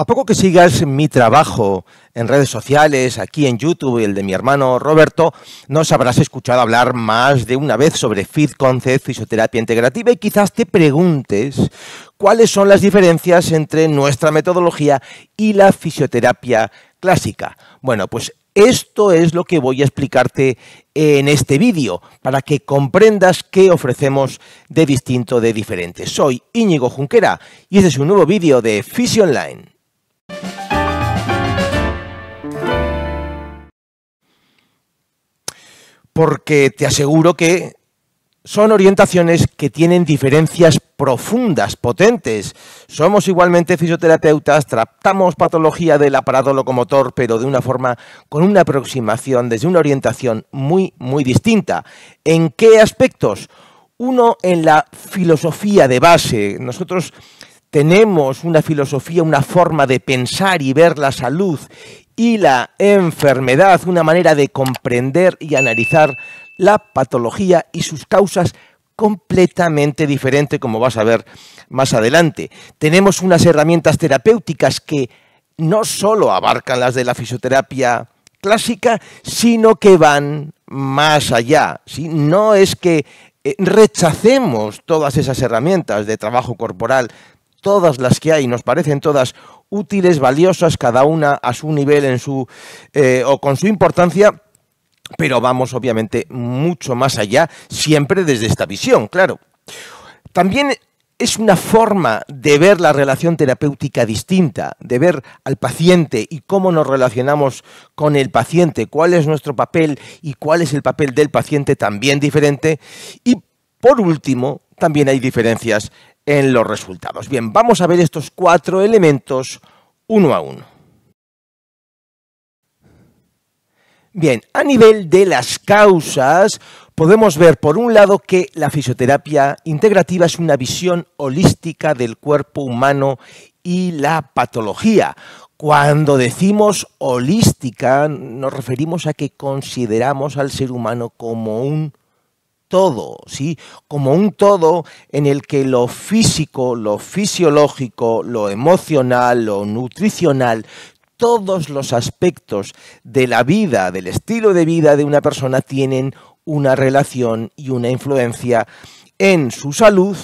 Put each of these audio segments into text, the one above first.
A poco que sigas mi trabajo en redes sociales, aquí en YouTube y el de mi hermano Roberto, nos habrás escuchado hablar más de una vez sobre Fit Concept Fisioterapia Integrativa y quizás te preguntes cuáles son las diferencias entre nuestra metodología y la fisioterapia clásica. Bueno, pues esto es lo que voy a explicarte en este vídeo para que comprendas qué ofrecemos de distinto, de diferente. Soy Íñigo Junquera y este es un nuevo vídeo de Fisio Online. porque te aseguro que son orientaciones que tienen diferencias profundas, potentes. Somos igualmente fisioterapeutas, tratamos patología del aparato locomotor, pero de una forma, con una aproximación, desde una orientación muy, muy distinta. ¿En qué aspectos? Uno, en la filosofía de base. Nosotros tenemos una filosofía, una forma de pensar y ver la salud y la enfermedad, una manera de comprender y analizar la patología y sus causas completamente diferente, como vas a ver más adelante. Tenemos unas herramientas terapéuticas que no solo abarcan las de la fisioterapia clásica, sino que van más allá. No es que eh, rechacemos todas esas herramientas de trabajo corporal, todas las que hay, nos parecen todas útiles, valiosas, cada una a su nivel en su, eh, o con su importancia, pero vamos obviamente mucho más allá, siempre desde esta visión, claro. También es una forma de ver la relación terapéutica distinta, de ver al paciente y cómo nos relacionamos con el paciente, cuál es nuestro papel y cuál es el papel del paciente también diferente. Y por último, también hay diferencias en los resultados. Bien, vamos a ver estos cuatro elementos uno a uno. Bien, a nivel de las causas, podemos ver por un lado que la fisioterapia integrativa es una visión holística del cuerpo humano y la patología. Cuando decimos holística, nos referimos a que consideramos al ser humano como un todo, ¿sí? Como un todo en el que lo físico, lo fisiológico, lo emocional, lo nutricional, todos los aspectos de la vida, del estilo de vida de una persona tienen una relación y una influencia en su salud,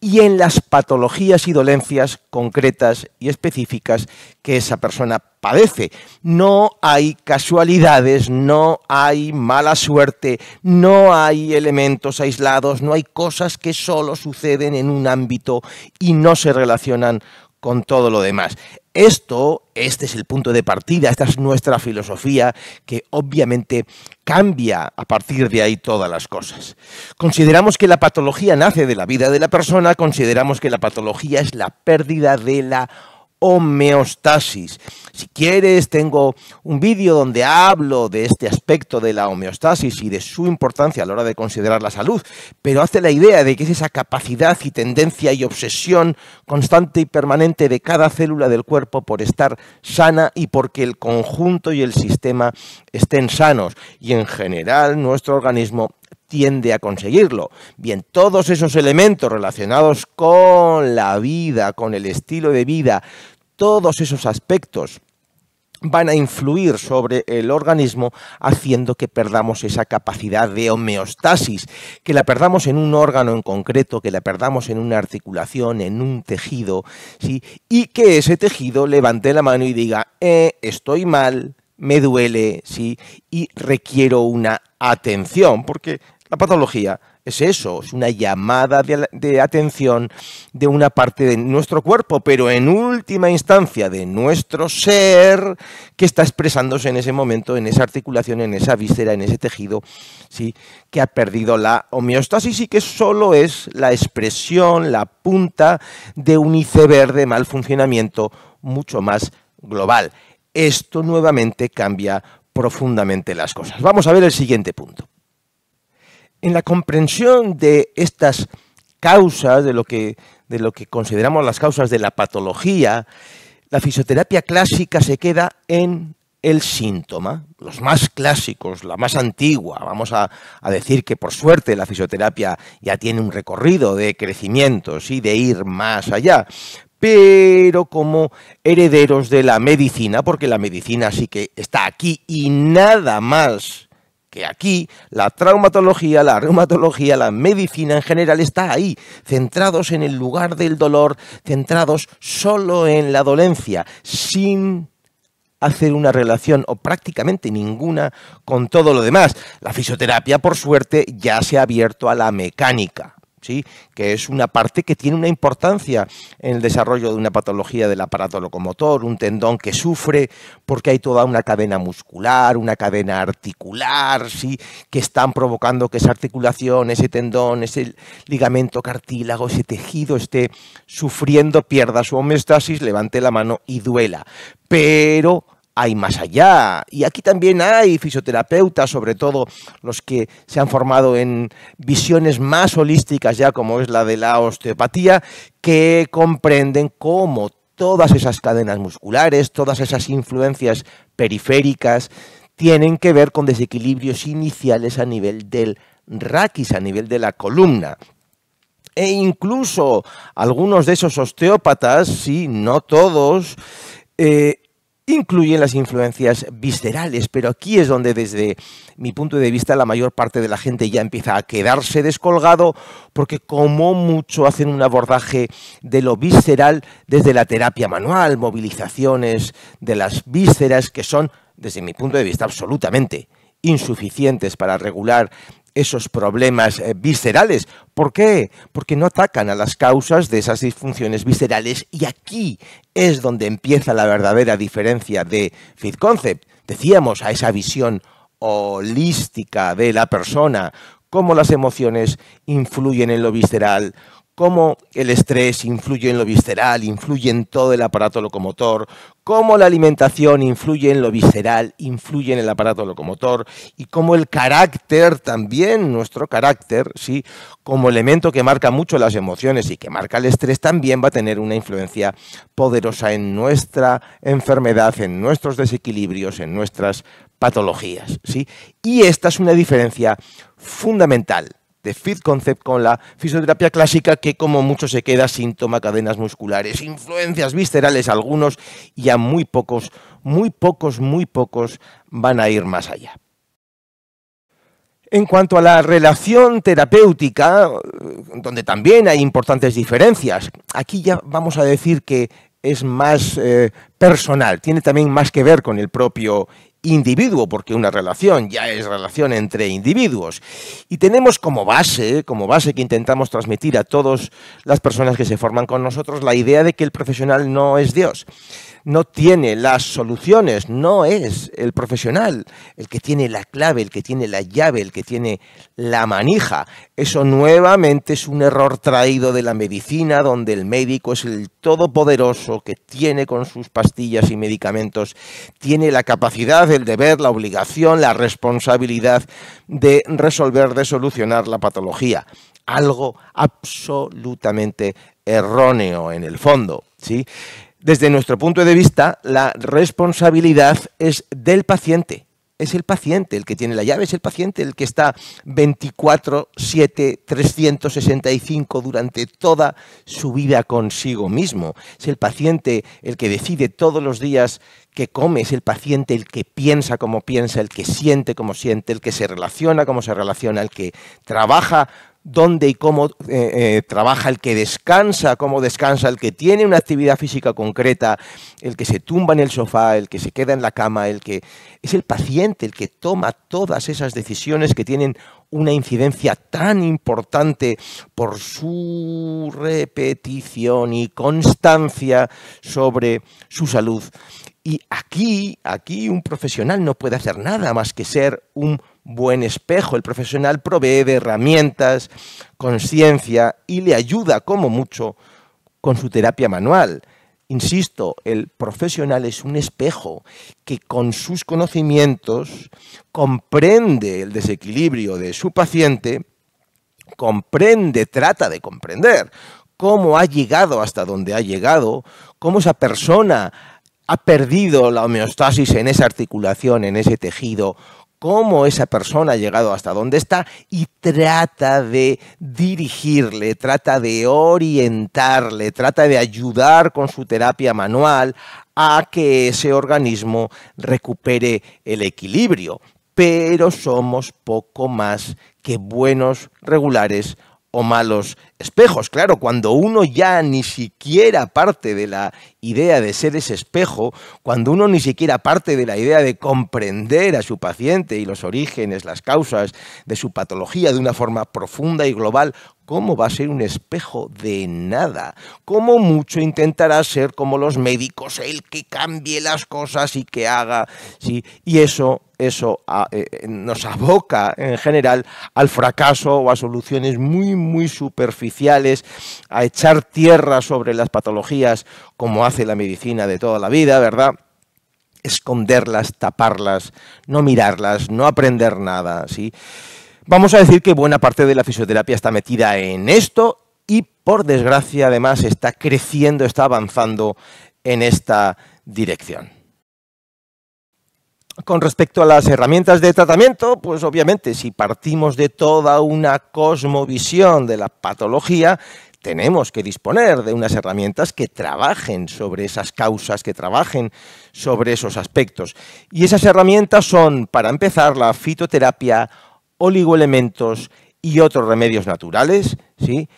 y en las patologías y dolencias concretas y específicas que esa persona padece. No hay casualidades, no hay mala suerte, no hay elementos aislados, no hay cosas que solo suceden en un ámbito y no se relacionan con todo lo demás. Esto, este es el punto de partida, esta es nuestra filosofía que obviamente cambia a partir de ahí todas las cosas. Consideramos que la patología nace de la vida de la persona, consideramos que la patología es la pérdida de la homeostasis. Si quieres, tengo un vídeo donde hablo de este aspecto de la homeostasis y de su importancia a la hora de considerar la salud, pero hace la idea de que es esa capacidad y tendencia y obsesión constante y permanente de cada célula del cuerpo por estar sana y porque el conjunto y el sistema estén sanos. Y en general nuestro organismo tiende a conseguirlo. Bien, todos esos elementos relacionados con la vida, con el estilo de vida, todos esos aspectos van a influir sobre el organismo haciendo que perdamos esa capacidad de homeostasis, que la perdamos en un órgano en concreto, que la perdamos en una articulación, en un tejido, ¿sí? y que ese tejido levante la mano y diga, eh, estoy mal, me duele, ¿sí? y requiero una atención, porque la patología es eso, es una llamada de, atención de una parte de nuestro cuerpo, pero en última instancia de nuestro ser que está expresándose en ese momento, en esa articulación, en esa víscera, en ese tejido, ¿sí? que ha perdido la homeostasis y que solo es la expresión, la punta de un iceberg de mal funcionamiento mucho más global. Esto nuevamente cambia profundamente las cosas. Vamos a ver el siguiente punto en la comprensión de estas causas, de lo que, de lo que consideramos las causas de la patología, la fisioterapia clásica se queda en el síntoma, los más clásicos, la más antigua. Vamos a, a, decir que por suerte la fisioterapia ya tiene un recorrido de crecimiento, y de ir más allá, pero como herederos de la medicina, porque la medicina sí que está aquí y nada más que aquí la traumatología, la reumatología, la medicina en general está ahí, centrados en el lugar del dolor, centrados solo en la dolencia, sin hacer una relación o prácticamente ninguna con todo lo demás. La fisioterapia, por suerte, ya se ha abierto a la mecánica que es una parte que tiene una importancia en el desarrollo de una patología del aparato locomotor, un tendón que sufre porque hay toda una cadena muscular, una cadena articular, que están provocando que esa articulación, ese tendón, ese ligamento cartílago, ese tejido esté sufriendo, pierda su homeostasis, levante la mano y duela. Pero hay más allá. Y aquí también hay fisioterapeutas, sobre todo los que se han formado en visiones más holísticas ya, como es la de la osteopatía, que comprenden cómo todas esas cadenas musculares, todas esas influencias periféricas, tienen que ver con desequilibrios iniciales a nivel del raquis, a nivel de la columna. E incluso algunos de esos osteópatas, sí, no todos, eh, incluyen las influencias viscerales, pero aquí es donde desde mi punto de vista la mayor parte de la gente ya empieza a quedarse descolgado porque como mucho hacen un abordaje de lo visceral desde la terapia manual, movilizaciones de las vísceras que son, desde mi punto de vista, absolutamente insuficientes para regular esos problemas eh, viscerales. ¿Por qué? Porque no atacan a las causas de esas disfunciones viscerales y aquí es donde empieza la verdadera diferencia de Fit Concept. Decíamos a esa visión holística de la persona, cómo las emociones influyen en lo visceral, cómo el estrés influye en lo visceral, influye en todo el aparato locomotor, cómo la alimentación influye en lo visceral, influye en el aparato locomotor y cómo el carácter también, nuestro carácter, sí, como elemento que marca mucho las emociones y que marca el estrés también va a tener una influencia poderosa en nuestra enfermedad, en nuestros desequilibrios, en nuestras patologías, ¿sí? Y esta es una diferencia fundamental de Fit Concept con la fisioterapia clásica que como mucho se queda síntoma cadenas musculares, influencias viscerales algunos y a muy pocos, muy pocos, muy pocos van a ir más allá. En cuanto a la relación terapéutica, donde también hay importantes diferencias, aquí ya vamos a decir que es más eh, personal, tiene también más que ver con el propio individuo, porque una relación ya es relación entre individuos. Y tenemos como base, como base que intentamos transmitir a todas las personas que se forman con nosotros, la idea de que el profesional no es Dios no tiene las soluciones, no es el profesional el que tiene la clave, el que tiene la llave, el que tiene la manija. Eso nuevamente es un error traído de la medicina, donde el médico es el todopoderoso que tiene con sus pastillas y medicamentos, tiene la capacidad, el deber, la obligación, la responsabilidad de resolver, de solucionar la patología. Algo absolutamente erróneo en el fondo, ¿sí? Desde nuestro punto de vista, la responsabilidad es del paciente. Es el paciente el que tiene la llave, es el paciente el que está 24, 7, 365 durante toda su vida consigo mismo. Es el paciente el que decide todos los días qué come, es el paciente el que piensa como piensa, el que siente como siente, el que se relaciona como se relaciona, el que trabaja dónde y cómo eh, eh, trabaja el que descansa, cómo descansa el que tiene una actividad física concreta, el que se tumba en el sofá, el que se queda en la cama, el que es el paciente el que toma todas esas decisiones que tienen una incidencia tan importante por su repetición y constancia sobre su salud y aquí, aquí un profesional no puede hacer nada más que ser un buen espejo. El profesional provee de herramientas, conciencia y le ayuda como mucho con su terapia manual. Insisto, el profesional es un espejo que con sus conocimientos comprende el desequilibrio de su paciente, comprende, trata de comprender cómo ha llegado hasta donde ha llegado, cómo esa persona ha perdido la homeostasis en esa articulación, en ese tejido, cómo esa persona ha llegado hasta donde está y trata de dirigirle, trata de orientarle, trata de ayudar con su terapia manual a que ese organismo recupere el equilibrio. Pero somos poco más que buenos regulares o malos espejos. Claro, cuando uno ya ni siquiera parte de la idea de ser ese espejo, cuando uno ni siquiera parte de la idea de comprender a su paciente y los orígenes, las causas de su patología de una forma profunda y global, ¿Cómo va a ser un espejo de nada? ¿Cómo mucho intentará ser como los médicos, el que cambie las cosas y que haga, ¿sí? Y eso, eso ah, eh, eh, nos aboca en general al fracaso o a soluciones muy, muy superficiales, a echar tierra sobre las patologías, como hace la medicina de toda la vida, ¿verdad? esconderlas, taparlas, no mirarlas, no aprender nada, ¿sí? sí Vamos a decir que buena parte de la fisioterapia está metida en esto y por desgracia además está creciendo, está avanzando en esta dirección. Con respecto a las herramientas de tratamiento, pues obviamente si partimos de toda una cosmovisión de la patología, tenemos que disponer de unas herramientas que trabajen sobre esas causas, que trabajen sobre esos aspectos. Y esas herramientas son, para empezar, la fitoterapia oligoelementos y otros remedios naturales, ¿sí?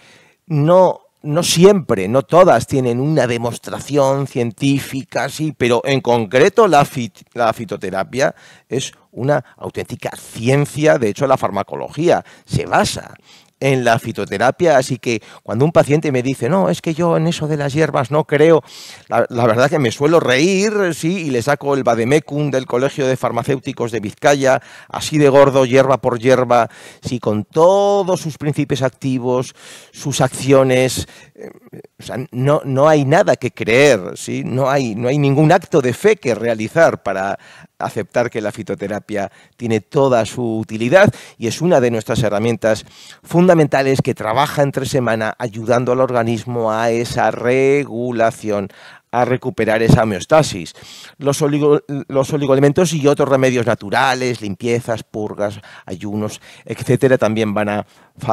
no, siempre, no todas tienen una demostración científica, sí, pero en concreto la fitoterapia es una auténtica ciencia, de hecho la farmacología se basa en la fitoterapia, así que cuando un paciente me dice, no, es que yo en eso de las hierbas no creo, la, verdad que me suelo reír, sí, y le saco el vademecum del Colegio de Farmacéuticos de Vizcaya, así de gordo, hierba por hierba, sí, con todos sus principios activos, sus acciones, eh, no, no hay nada que creer, sí, no hay, no hay ningún acto de fe que realizar para aceptar que la fitoterapia tiene toda su utilidad y es una de nuestras herramientas fundamentales que trabaja entre semana ayudando al organismo a esa regulación, a recuperar esa homeostasis. Los, los, oligoelementos y otros remedios naturales, limpiezas, purgas, ayunos, etcétera, también van a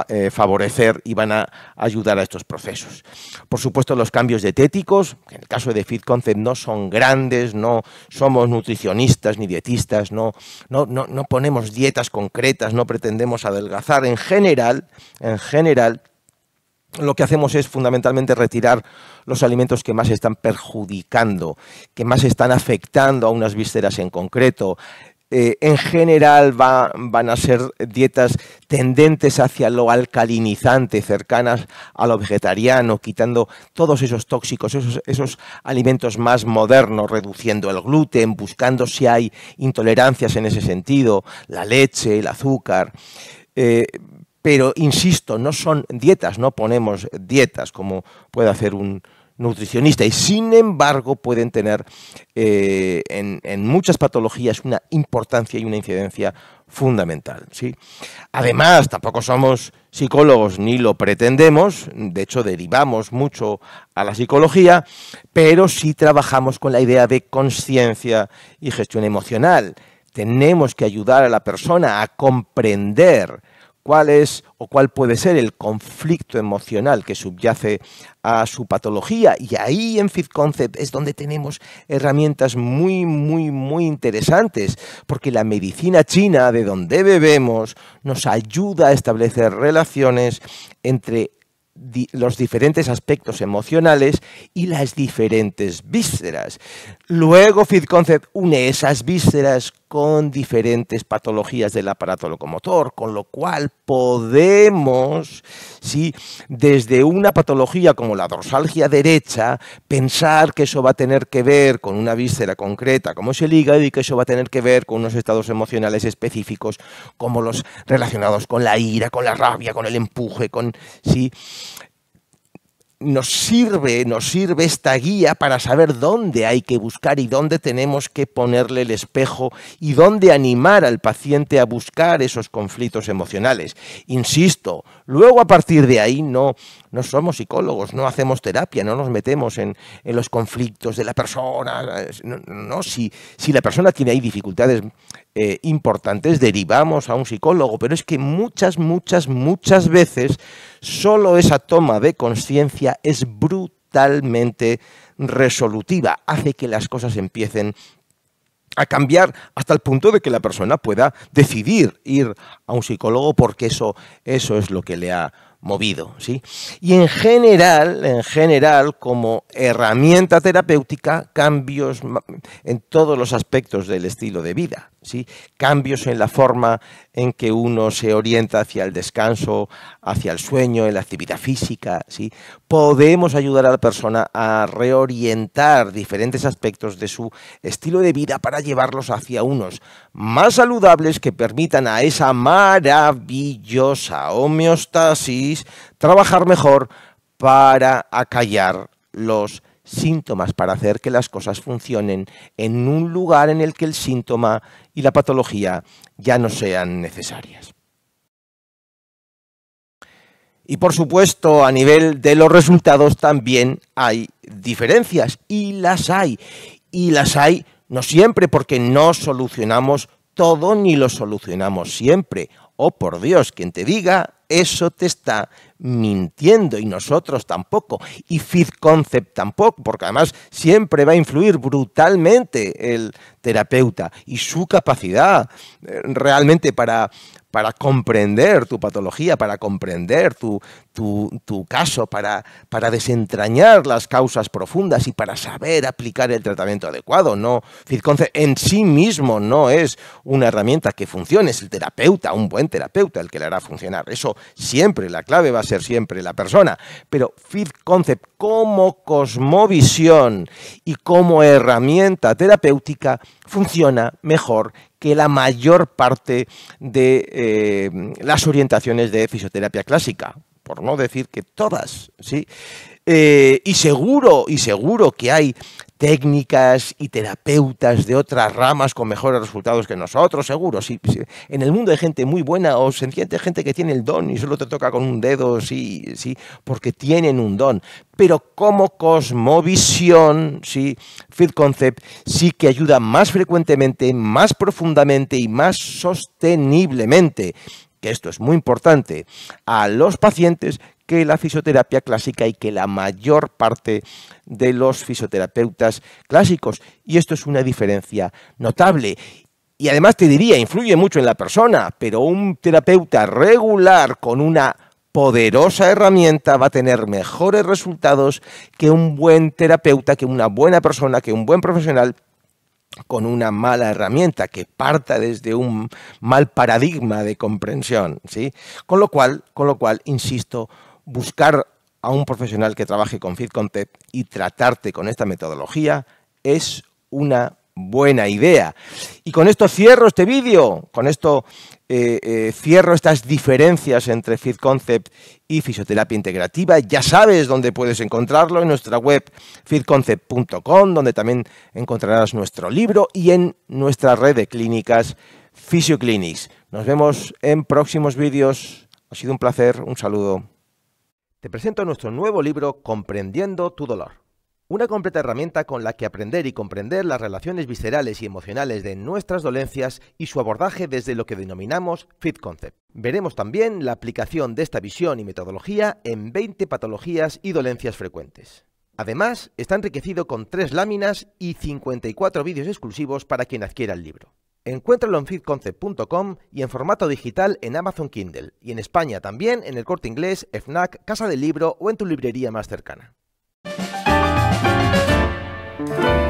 eh, favorecer y van a ayudar a estos procesos. Por supuesto, los cambios dietéticos, en el caso de Fit Concept no son grandes, no somos nutricionistas ni dietistas, no, no, no, no ponemos dietas concretas, no pretendemos adelgazar en general, en general, lo que hacemos es fundamentalmente retirar los alimentos que más están perjudicando, que más están afectando a unas vísceras en concreto. Eh, en general van a ser dietas tendentes hacia lo alcalinizante, cercanas a lo vegetariano, quitando todos esos tóxicos, esos, alimentos más modernos, reduciendo el gluten, buscando si hay intolerancias en ese sentido, la leche, el azúcar. Eh, pero, insisto, no son dietas, no ponemos dietas como puede hacer un nutricionista y sin embargo pueden tener eh, en, muchas patologías una importancia y una incidencia fundamental. Además, tampoco somos psicólogos ni lo pretendemos, de hecho derivamos mucho a la psicología, pero sí trabajamos con la idea de conciencia y gestión emocional. Tenemos que ayudar a la persona a comprender cuál es o cuál puede ser el conflicto emocional que subyace a su patología. Y ahí en Fit Concept es donde tenemos herramientas muy, muy, muy interesantes, porque la medicina china, de donde bebemos, nos ayuda a establecer relaciones entre los diferentes aspectos emocionales y las diferentes vísceras. Luego Fit Concept une esas vísceras con diferentes patologías del aparato locomotor, con lo cual podemos, ¿sí? desde una patología como la dorsalgia derecha, pensar que eso va a tener que ver con una víscera concreta como es el hígado y que eso va a tener que ver con unos estados emocionales específicos como los relacionados con la ira, con la rabia, con el empuje, con sí, nos sirve, nos sirve esta guía para saber dónde hay que buscar y dónde tenemos que ponerle el espejo y dónde animar al paciente a buscar esos conflictos emocionales. Insisto, luego a partir de ahí no, no somos psicólogos, no hacemos terapia, no nos metemos en, los conflictos de la persona. No, si, si la persona tiene ahí dificultades eh, importantes, derivamos a un psicólogo, pero es que muchas, muchas, muchas veces solo esa toma de conciencia es brutalmente resolutiva, hace que las cosas empiecen a cambiar hasta el punto de que la persona pueda decidir ir a un psicólogo porque eso, eso es lo que le ha movido. ¿sí? Y en general, en general, como herramienta terapéutica, cambios en todos los aspectos del estilo de vida. ¿sí? Cambios en la forma en que uno se orienta hacia el descanso, hacia el sueño, en la actividad física. ¿sí? Podemos ayudar a la persona a reorientar diferentes aspectos de su estilo de vida para llevarlos hacia unos más saludables que permitan a esa maravillosa homeostasis trabajar mejor para acallar los síntomas, para hacer que las cosas funcionen en un lugar en el que el síntoma y la patología ya no sean necesarias. Y por supuesto, a nivel de los resultados también hay diferencias, y las hay, y las hay no siempre, porque no solucionamos todo ni lo solucionamos siempre. Oh, por Dios, quien te diga eso te está mintiendo y nosotros tampoco y Fit tampoco, porque además siempre va a influir brutalmente el terapeuta y su capacidad eh, realmente para, para comprender tu patología, para comprender tu, tu, caso, para, para, desentrañar las causas profundas y para saber aplicar el tratamiento adecuado. No, en sí mismo no es una herramienta que funcione, es el terapeuta, un buen terapeuta el que le hará funcionar. Eso siempre, la clave va a ser ser siempre la persona, pero Fit Concept como cosmovisión y como herramienta terapéutica funciona mejor que la mayor parte de eh, las orientaciones de fisioterapia clásica por no decir que todas, ¿sí? Eh, y seguro, y seguro que hay técnicas y terapeutas de otras ramas con mejores resultados que nosotros, seguro. Sí, En el mundo hay gente muy buena o se siente gente que tiene el don y solo te toca con un dedo, sí, sí, porque tienen un don. Pero como cosmovisión, sí, Field Concept sí que ayuda más frecuentemente, más profundamente y más sosteniblemente que esto es muy importante, a los pacientes que la fisioterapia clásica y que la mayor parte de los fisioterapeutas clásicos. Y esto es una diferencia notable. Y además te diría, influye mucho en la persona, pero un terapeuta regular con una poderosa herramienta va a tener mejores resultados que un buen terapeuta, que una buena persona, que un buen profesional con una mala herramienta que parta desde un mal paradigma de comprensión, ¿sí? Con lo cual, con lo cual insisto, buscar a un profesional que trabaje con Content y tratarte con esta metodología es una buena idea. Y con esto cierro este vídeo, con esto eh, eh, cierro estas diferencias entre Fit Concept y fisioterapia integrativa. Ya sabes dónde puedes encontrarlo en nuestra web fitconcept.com, donde también encontrarás nuestro libro y en nuestra red de clínicas FisioClinics. Nos vemos en próximos vídeos. Ha sido un placer, un saludo. Te presento nuestro nuevo libro Comprendiendo tu dolor. Una completa herramienta con la que aprender y comprender las relaciones viscerales y emocionales de nuestras dolencias y su abordaje desde lo que denominamos Fit Concept. Veremos también la aplicación de esta visión y metodología en 20 patologías y dolencias frecuentes. Además, está enriquecido con tres láminas y 54 vídeos exclusivos para quien adquiera el libro. Encuéntralo en fitconcept.com y en formato digital en Amazon Kindle y en España también en el corte inglés, FNAC, Casa del Libro o en tu librería más cercana. Thank you.